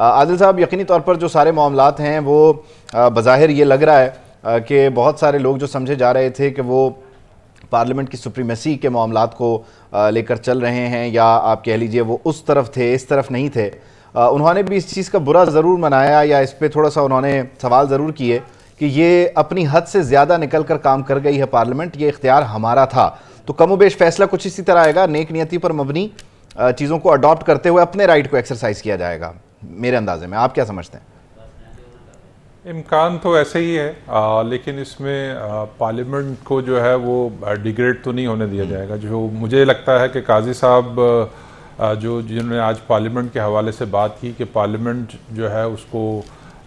आदिल साहब यकीनी तौर पर जो सारे मामला हैं वो बज़ाहिर ये लग रहा है कि बहुत सारे लोग जो समझे जा रहे थे कि वो पार्लियामेंट की सुप्रीमेसी के मामला को लेकर चल रहे हैं या आप कह लीजिए वो उस तरफ थे इस तरफ नहीं थे उन्होंने भी इस चीज़ का बुरा ज़रूर मनाया या इस पर थोड़ा सा उन्होंने सवाल ज़रूर किए कि ये अपनी हद से ज़्यादा निकल कर काम कर गई है पार्लियामेंट ये इख्तियार हमारा था तो कमो बेश फैसला कुछ इसी तरह आएगा नेक नियति पर मबनी चीज़ों को अडॉप्ट करते हुए अपने राइट को एक्सरसाइज किया जाएगा मेरे अंदाजे में आप क्या समझते हैं इम्कान तो ऐसे ही है आ, लेकिन इसमें पार्लियामेंट को जो है वो डिग्रेड तो नहीं होने दिया हम्म। जाएगा जो मुझे लगता है कि काजी साहब जो जिन्होंने आज पार्लियामेंट के हवाले से बात की कि पार्लियामेंट जो है उसको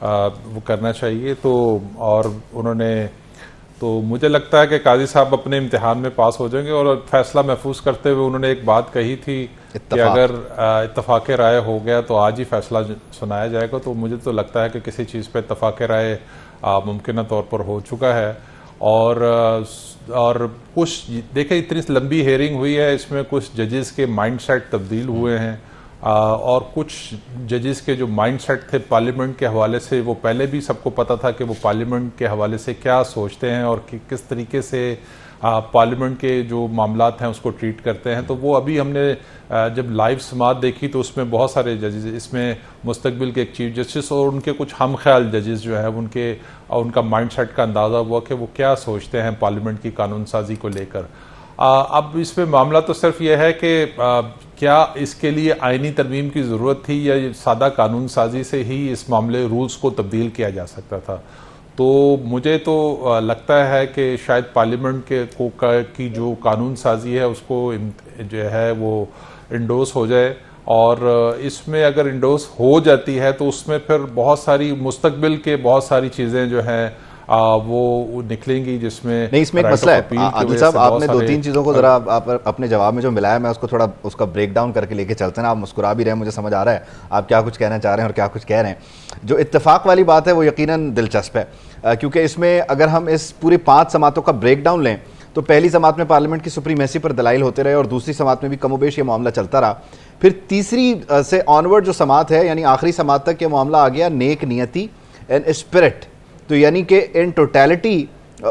आ, वो करना चाहिए तो और उन्होंने तो मुझे लगता है कि काजी साहब अपने इम्तहान में पास हो जाएंगे और फैसला महफूज करते हुए उन्होंने एक बात कही थी कि अगर इतफाक़ राय हो गया तो आज ही फैसला सुनाया जाएगा तो मुझे तो लगता है कि किसी चीज़ पर इतफाक़ राय मुमकिन तौर पर हो चुका है और और कुछ देखें इतनी लंबी हेयरिंग हुई है इसमें कुछ जजेस के माइंडसेट तब्दील हुए हैं और कुछ जजेस के जो माइंडसेट थे पार्लियामेंट के हवाले से वो पहले भी सबको पता था कि वो पार्लियामेंट के हवाले से क्या सोचते हैं और कि किस तरीके से पार्लियामेंट के जो मामला हैं उसको ट्रीट करते हैं तो वो अभी हमने जब लाइव समात देखी तो उसमें बहुत सारे जजेज इसमें मुस्तबिल के एक चीफ जस्टिस और उनके कुछ हम ख्याल जजेस जो हैं उनके और उनका माइंड सेट का अंदाज़ा हुआ कि वो क्या सोचते हैं पार्लियामेंट की कानून साजी को लेकर अब इस पर मामला तो सिर्फ यह है कि क्या इसके लिए आइनी तरमीम की ज़रूरत थी या सादा कानून साजी से ही इस मामले रूल्स को तब्दील किया जा सकता था तो मुझे तो लगता है कि शायद पार्लियामेंट के को का, की जो कानून साजी है उसको जो है वो इंडोस हो जाए और इसमें अगर इंडोस हो जाती है तो उसमें फिर बहुत सारी मुस्तबिल के बहुत सारी चीज़ें जो हैं आ, वो निकलेंगी जिसमें नहीं इसमें एक मसला है आदिल साहब आपने दो तीन चीज़ों को ज़रा आप अपने जवाब में जो मिलाया मैं उसको थोड़ा उसका ब्रेक डाउन करके लेके चलते हैं आप मुस्कुरा भी रहे हैं मुझे समझ आ रहा है आप क्या कुछ कहना चाह रहे हैं और क्या कुछ कह रहे हैं जो इतफाक़ वाली बात है वो यकीन दिलचस्प है क्योंकि इसमें अगर हम इस पूरी पाँच समातों का ब्रेक डाउन लें तो पहली समात में पार्लियामेंट की सुप्रीमेसी पर दलाइल होते रहे और दूसरी समात में भी कमोबेश ये मामला चलता रहा फिर तीसरी से ऑनवर्ड जो समात है यानी आखिरी समात तक ये मामला आ गया नेक नियति एंड स्पिरिट तो यानी कि इन टोटैलिटी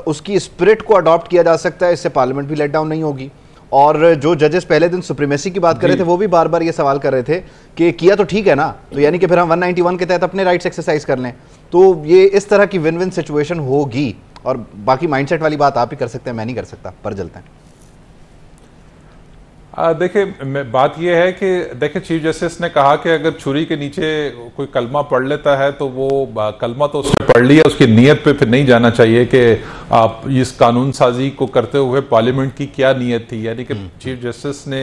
उसकी स्पिरिट को अडॉप्ट किया जा सकता है इससे पार्लियामेंट भी लेट डाउन नहीं होगी और जो जजेस पहले दिन सुप्रीमेसी की बात कर रहे थे वो भी बार बार ये सवाल कर रहे थे कि किया तो ठीक है ना तो यानी कि फिर हम 191 के तहत अपने राइट्स एक्सरसाइज कर लें तो ये इस तरह की विन विन सिचुएशन होगी और बाकी माइंडसेट वाली बात आप ही कर सकते हैं मैं नहीं कर सकता पर जलते हैं देखिए बात यह है कि देखिए चीफ जस्टिस ने कहा कि अगर छुरी के नीचे कोई कलमा पढ़ लेता है तो वो कलमा तो उसने पढ़ लिया उसकी नीयत पे फिर नहीं जाना चाहिए कि आप इस कानून साजी को करते हुए पार्लियामेंट की क्या नीयत थी यानी कि हम्म, हम्म। चीफ जस्टिस ने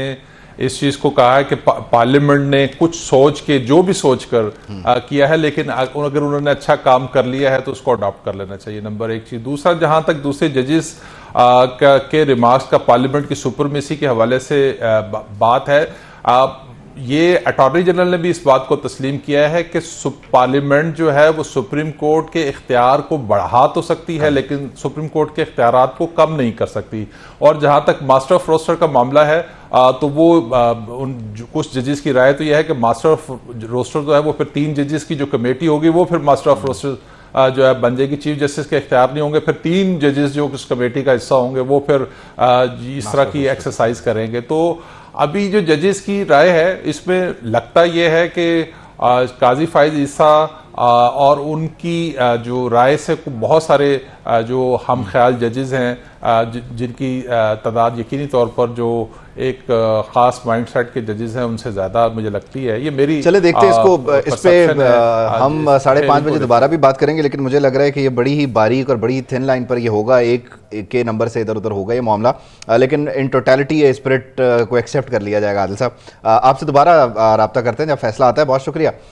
इस चीज को कहा है कि पार्लियामेंट ने कुछ सोच के जो भी सोच कर हम्म। आ, किया है लेकिन अगर उन्होंने अच्छा काम कर लिया है तो उसको अडॉप्ट कर लेना चाहिए नंबर एक चीज दूसरा जहां तक दूसरे जजेस के रिमार्क्स का पार्लियामेंट की सुपरमेसी के हवाले से आ, बा, बात है आ, ये अटॉर्नी जनरल ने भी इस बात को तस्लीम किया है कि पार्लियामेंट जो है वो सुप्रीम कोर्ट के इख्तियार को बढ़ा तो सकती है लेकिन सुप्रीम कोर्ट के इख्तियार को कम नहीं कर सकती और जहाँ तक मास्टर ऑफ रोस्टर का मामला है आ, तो वो आ, उन कुछ जजेस की राय तो यह है कि मास्टर ऑफ रोस्टर जो है वो फिर तीन जजेस की जो कमेटी होगी वो फिर मास्टर ऑफ रोस्टर जो है बन जाएगी चीफ जस्टिस के इख्तियार नहीं होंगे फिर तीन जजेस जो उस कमेटी का हिस्सा होंगे वो फिर इस तरह की एक्सरसाइज करेंगे तो अभी जो जजेस की राय है इसमें लगता यह है कि काजी फाइज ईसा और उनकी जो राय से बहुत सारे जो हम हम्म। ख्याल जजेज़ हैं जिनकी तादाद यकीनी तौर पर जो एक ख़ास माइंडसेट के जजेज़ हैं उनसे ज़्यादा मुझे लगती है ये मेरी चले देखते हैं इसको इस पर हम साढ़े पाँच बजे दोबारा भी बात करेंगे लेकिन मुझे लग रहा है कि ये बड़ी ही बारीक और बड़ी थिन लाइन पर ये होगा एक के नंबर से इधर उधर होगा ये मामला लेकिन इन टोटेलिटी स्प्रिट को एक्सेप्ट कर लिया जाएगा आदिल साहब आपसे दोबारा रबता करते हैं जब फैसला आता है बहुत शुक्रिया